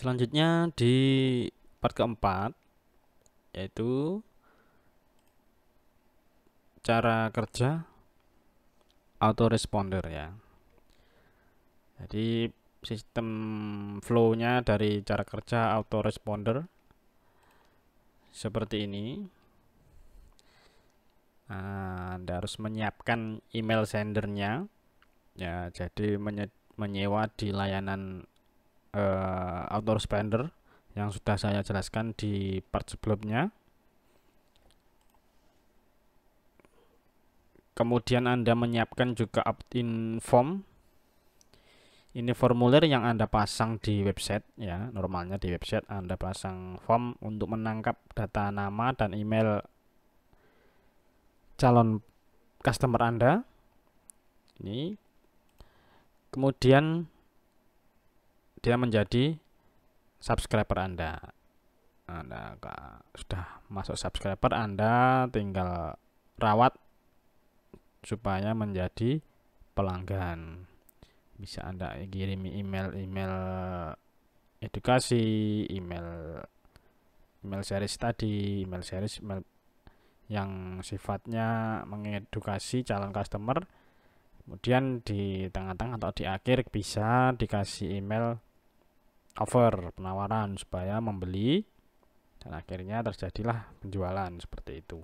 Selanjutnya di part keempat yaitu cara kerja autoresponder ya. Jadi sistem flow-nya dari cara kerja autoresponder seperti ini. Ah, anda harus menyiapkan email sendernya ya, jadi menye menyewa di layanan uh, outdoor spender yang sudah saya jelaskan di part sebelumnya. Kemudian Anda menyiapkan juga opt-in form. Ini formulir yang Anda pasang di website ya, normalnya di website Anda pasang form untuk menangkap data nama dan email calon customer Anda. Ini kemudian dia menjadi subscriber Anda. Anda sudah masuk subscriber Anda tinggal rawat supaya menjadi pelanggan. Bisa Anda kirimi email-email edukasi, email email series tadi, email series email yang sifatnya mengedukasi calon customer. Kemudian di tengah-tengah atau di akhir bisa dikasih email offer penawaran supaya membeli dan akhirnya terjadilah penjualan seperti itu.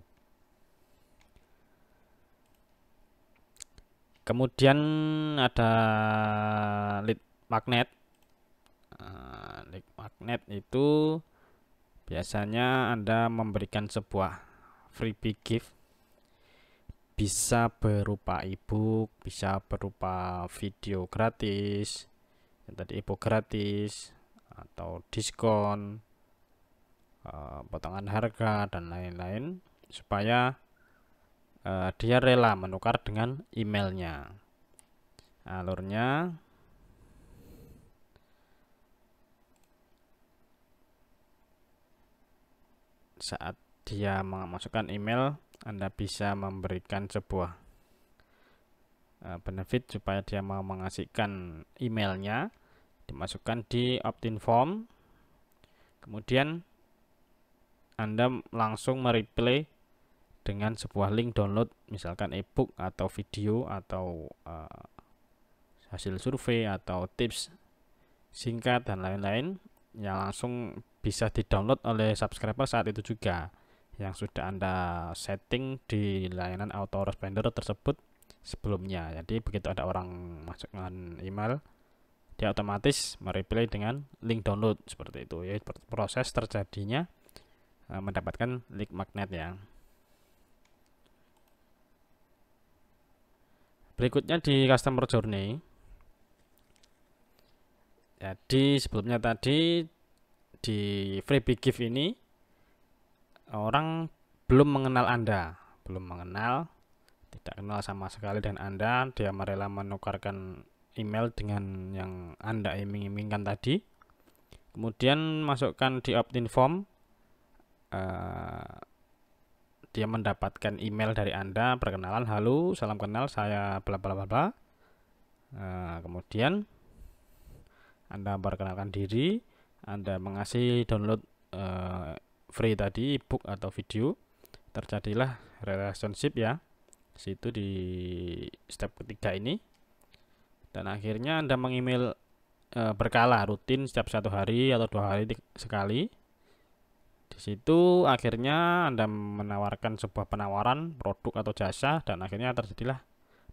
Kemudian ada lead magnet. Nah, lead magnet itu biasanya Anda memberikan sebuah freebie gift. Bisa berupa ebook, bisa berupa video gratis. Yang tadi ebook gratis, atau diskon, eh, potongan harga dan lain-lain supaya eh, dia rela menukar dengan emailnya. Alurnya saat dia memasukkan email, Anda bisa memberikan sebuah eh, benefit supaya dia mau mengasihkan emailnya dimasukkan di opt-in form kemudian Anda langsung mereplay dengan sebuah link download misalkan ebook atau video atau uh, hasil survei atau tips singkat dan lain-lain yang langsung bisa di-download oleh subscriber saat itu juga yang sudah Anda setting di layanan autoresponder tersebut sebelumnya. Jadi begitu ada orang masukkan email dia otomatis mereply dengan link download seperti itu ya proses terjadinya eh, mendapatkan link magnet ya berikutnya di customer journey jadi sebelumnya tadi di freebie gift ini orang belum mengenal anda belum mengenal tidak kenal sama sekali dan anda dia merela menukarkan email dengan yang Anda iming-imingkan tadi. Kemudian masukkan di opt-in form. Uh, dia mendapatkan email dari Anda, perkenalan, halo, salam kenal, saya bla bla bla bla. Uh, kemudian Anda perkenalkan diri, Anda mengasih download uh, free tadi, ebook atau video. Terjadilah relationship ya. Situ di step ketiga ini dan akhirnya Anda mengemail e, berkala rutin setiap satu hari atau dua hari sekali. Di situ akhirnya Anda menawarkan sebuah penawaran produk atau jasa dan akhirnya terjadilah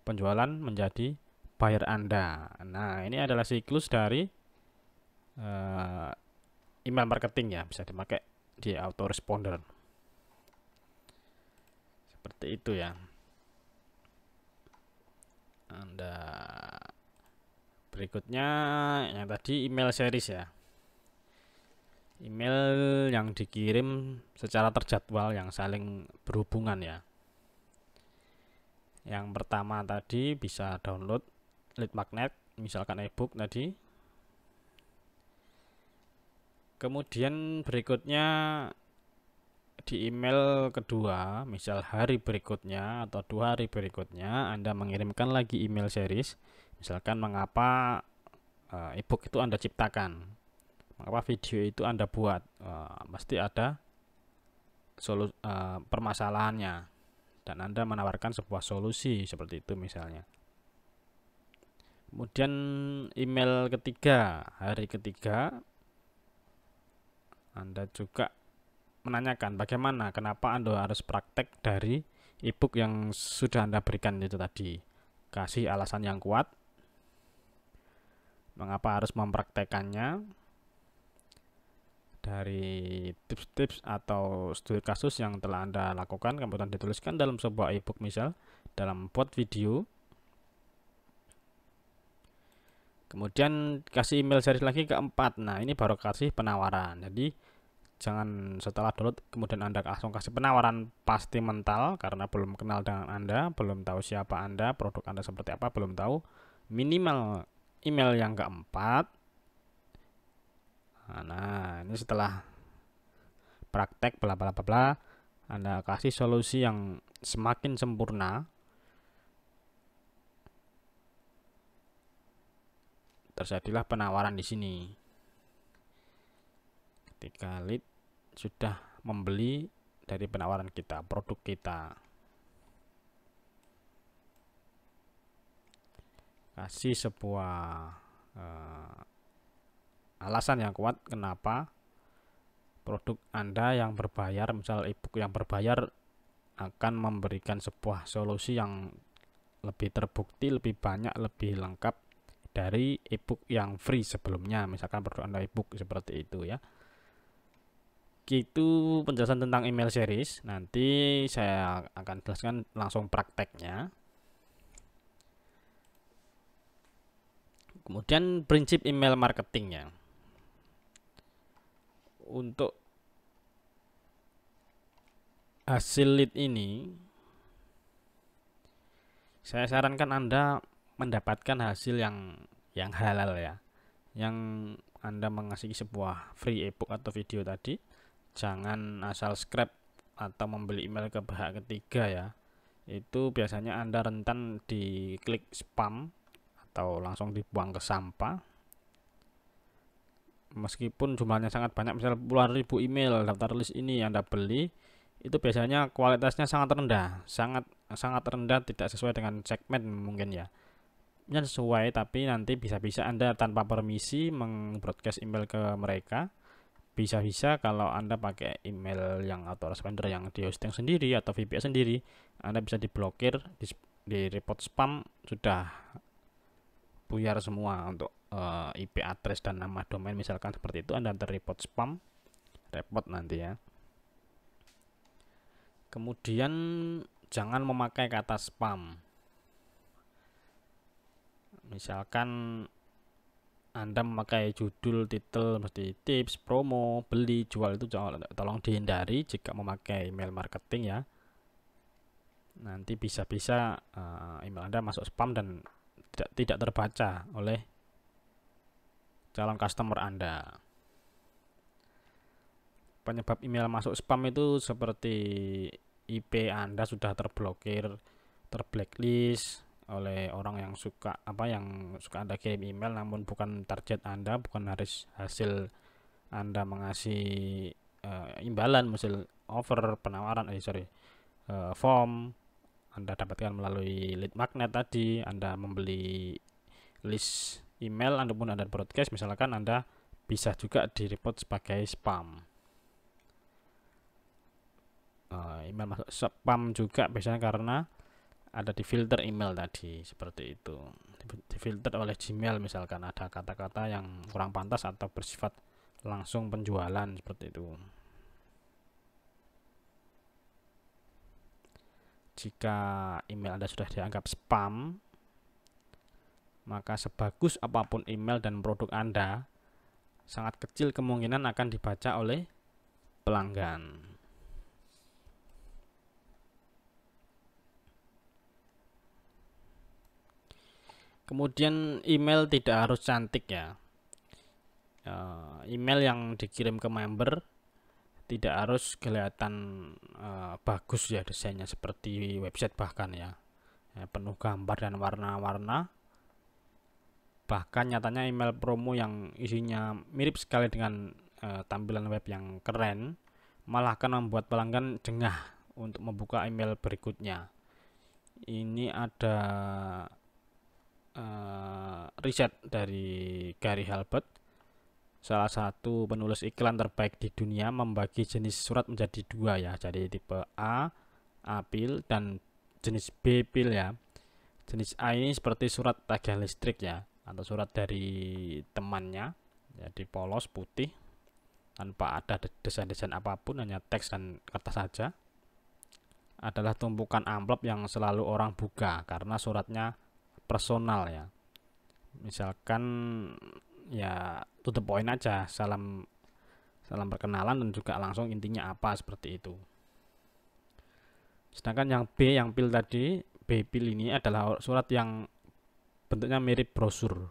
penjualan menjadi buyer Anda. Nah, ini adalah siklus dari e, email marketing ya, bisa dipakai di autoresponder. Seperti itu ya. Anda berikutnya yang tadi email series ya email yang dikirim secara terjadwal yang saling berhubungan ya yang pertama tadi bisa download lead magnet misalkan ebook tadi kemudian berikutnya di email kedua misal hari berikutnya atau dua hari berikutnya Anda mengirimkan lagi email series Misalkan mengapa uh, itu Anda ciptakan, mengapa video itu Anda buat, uh, pasti ada solu eh, permasalahannya dan Anda menawarkan sebuah solusi seperti itu misalnya. Kemudian email ketiga, hari ketiga Anda juga menanyakan bagaimana kenapa Anda harus praktek dari ebook yang sudah Anda berikan itu tadi. Kasih alasan yang kuat, Mengapa harus mempraktekannya? Dari tips-tips atau studi kasus yang telah Anda lakukan, kemudian dituliskan dalam sebuah ebook misal, dalam buat video. Kemudian kasih email series lagi keempat. Nah, ini baru kasih penawaran. Jadi, jangan setelah download kemudian Anda langsung kasih penawaran pasti mental karena belum kenal dengan Anda, belum tahu siapa Anda, produk Anda seperti apa, belum tahu. Minimal email yang keempat. Nah, ini setelah praktek bla bla bla Anda kasih solusi yang semakin sempurna. Terjadilah penawaran di sini. Ketika lead sudah membeli dari penawaran kita, produk kita. kasih sebuah uh, alasan yang kuat kenapa produk Anda yang berbayar, misal e-book yang berbayar akan memberikan sebuah solusi yang lebih terbukti, lebih banyak, lebih lengkap dari ebook yang free sebelumnya. Misalkan produk Anda ebook seperti itu ya. Itu penjelasan tentang email series. Nanti saya akan jelaskan langsung prakteknya. Kemudian prinsip email marketingnya Untuk hasil lead ini saya sarankan Anda mendapatkan hasil yang yang halal ya. Yang Anda mengasihi sebuah free ebook atau video tadi, jangan asal scrap atau membeli email ke pihak ketiga ya. Itu biasanya Anda rentan di klik spam atau langsung dibuang ke sampah meskipun jumlahnya sangat banyak misal puluhan ribu email daftar list ini yang Anda beli itu biasanya kualitasnya sangat rendah sangat sangat rendah tidak sesuai dengan segmen mungkin ya sesuai tapi nanti bisa-bisa Anda tanpa permisi mengbroadcast email ke mereka bisa-bisa kalau Anda pakai email yang atau responder yang di hosting sendiri atau VPS sendiri Anda bisa diblokir di, di report spam sudah buyar semua untuk uh, eh, IP address dan nama domain misalkan seperti itu Anda terreport spam repot nanti ya kemudian jangan memakai kata spam misalkan anda memakai judul, titel, mesti tips, promo, beli, jual itu tolong dihindari jika memakai email marketing ya. Nanti bisa-bisa eh, email Anda masuk spam dan tidak, tidak terbaca oleh calon customer Anda. Penyebab email masuk spam itu seperti IP Anda sudah terblokir, terblacklist oleh orang yang suka apa yang suka Anda kirim email namun bukan target Anda, bukan harus hasil Anda mengasih uh, imbalan, misal offer, penawaran, eh sorry, uh, form anda dapatkan melalui lead magnet tadi, Anda membeli list email ataupun Anda broadcast misalkan Anda bisa juga di sebagai spam. Uh, email masuk spam juga biasanya karena ada di filter email tadi seperti itu di filter oleh Gmail misalkan ada kata-kata yang kurang pantas atau bersifat langsung penjualan seperti itu jika email Anda sudah dianggap spam, maka sebagus apapun email dan produk Anda, sangat kecil kemungkinan akan dibaca oleh pelanggan. Kemudian email tidak harus cantik ya. Eh, email yang dikirim ke member tidak harus kelihatan uh, bagus ya desainnya seperti website bahkan ya. ya penuh gambar dan warna-warna bahkan nyatanya email promo yang isinya mirip sekali dengan uh, tampilan web yang keren malah akan membuat pelanggan jengah untuk membuka email berikutnya ini ada uh, riset dari Gary Halbert salah satu penulis iklan terbaik di dunia membagi jenis surat menjadi dua ya jadi tipe A A pil dan jenis B pil ya jenis A ini seperti surat tagihan listrik ya atau surat dari temannya jadi polos putih tanpa ada desain-desain apapun hanya teks dan kertas saja adalah tumpukan amplop yang selalu orang buka karena suratnya personal ya misalkan ya to the point aja salam salam perkenalan dan juga langsung intinya apa seperti itu sedangkan yang B yang pil tadi B pil ini adalah surat yang bentuknya mirip brosur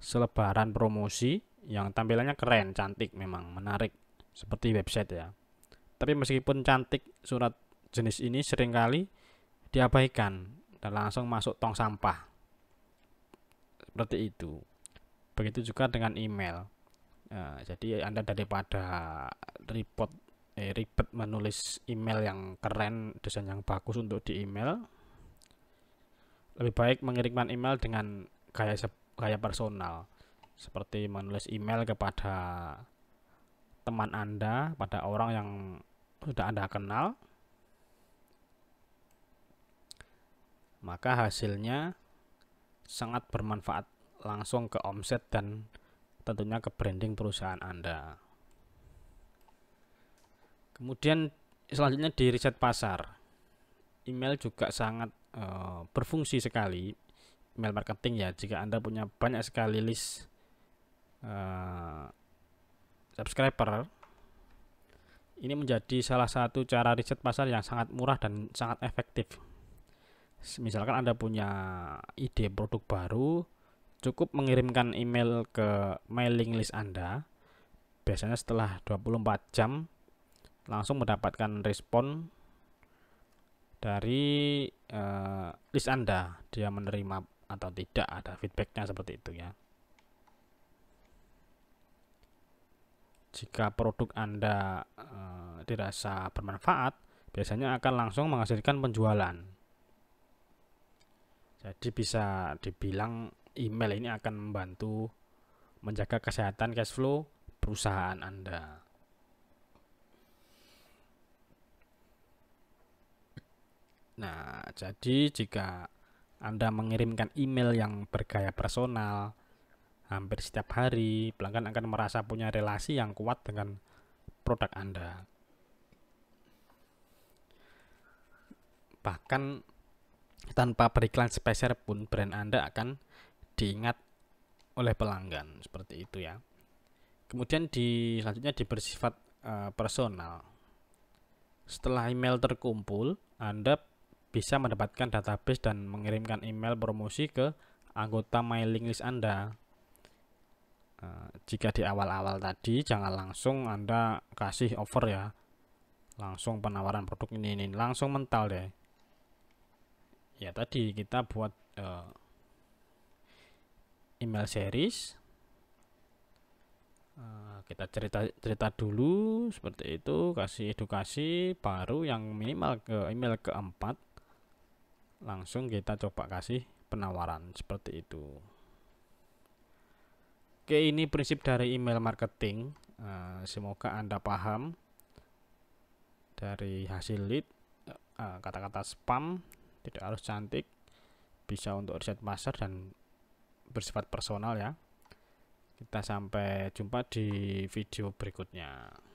selebaran promosi yang tampilannya keren cantik memang menarik seperti website ya tapi meskipun cantik surat jenis ini seringkali diabaikan dan langsung masuk tong sampah seperti itu begitu juga dengan email nah, jadi anda daripada report eh, ribet menulis email yang keren desain yang bagus untuk di email lebih baik mengirimkan email dengan gaya gaya personal seperti menulis email kepada teman Anda, pada orang yang sudah Anda kenal. Maka hasilnya sangat bermanfaat langsung ke omset dan tentunya ke branding perusahaan Anda. Kemudian selanjutnya di riset pasar. Email juga sangat e, berfungsi sekali email marketing ya jika Anda punya banyak sekali list e, subscriber ini menjadi salah satu cara riset pasar yang sangat murah dan sangat efektif. Misalkan Anda punya ide produk baru, Cukup mengirimkan email ke mailing list Anda. Biasanya setelah 24 jam langsung mendapatkan respon dari uh, list Anda. Dia menerima atau tidak ada feedbacknya seperti itu ya. Jika produk Anda uh, dirasa bermanfaat, biasanya akan langsung menghasilkan penjualan. Jadi bisa dibilang email ini akan membantu menjaga kesehatan cash flow perusahaan Anda. Nah, jadi jika Anda mengirimkan email yang bergaya personal hampir setiap hari, pelanggan akan merasa punya relasi yang kuat dengan produk Anda. Bahkan tanpa beriklan spesial pun brand Anda akan diingat oleh pelanggan seperti itu ya. Kemudian di selanjutnya di bersifat uh, eh, personal. Setelah email terkumpul, Anda bisa mendapatkan database dan mengirimkan email promosi ke anggota mailing list Anda. Uh, jika di awal-awal tadi jangan langsung Anda kasih offer ya. Langsung penawaran produk ini ini langsung mental deh. Ya tadi kita buat uh, email series eh, kita cerita cerita dulu seperti itu kasih edukasi baru yang minimal ke email keempat langsung kita coba kasih penawaran seperti itu oke ini prinsip dari email marketing eh, semoga anda paham dari hasil lead eh, kata-kata spam tidak harus cantik bisa untuk riset pasar dan bersifat personal ya kita sampai jumpa di video berikutnya